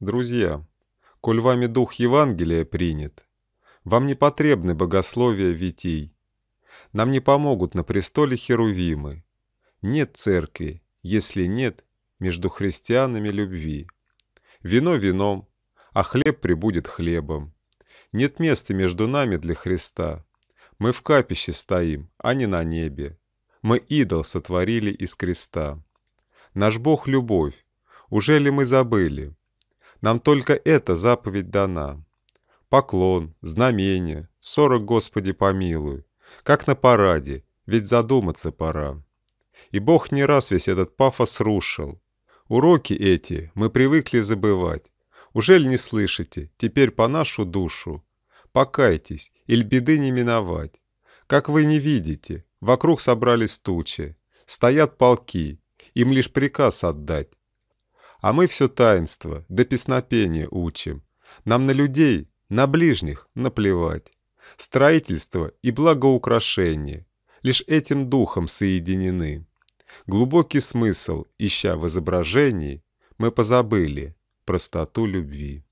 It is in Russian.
Друзья, коль вами дух Евангелия принят, вам не потребны богословия витий. Нам не помогут на престоле Херувимы. Нет церкви, если нет между христианами любви. Вино вином, а хлеб прибудет хлебом. Нет места между нами для Христа. Мы в капище стоим, а не на небе. Мы идол сотворили из креста. Наш Бог — любовь. Уже ли мы забыли? Нам только эта заповедь дана. Поклон, знамение, сорок Господи помилуй. Как на параде, ведь задуматься пора. И Бог не раз весь этот пафос рушил. Уроки эти мы привыкли забывать. Ужель не слышите, теперь по нашу душу? Покайтесь, или беды не миновать. Как вы не видите, вокруг собрались тучи. Стоят полки, им лишь приказ отдать. А мы все таинство, до да песнопения учим. Нам на людей, на ближних наплевать. Строительство и благоукрашение лишь этим духом соединены. Глубокий смысл, ища в изображении, мы позабыли простоту любви.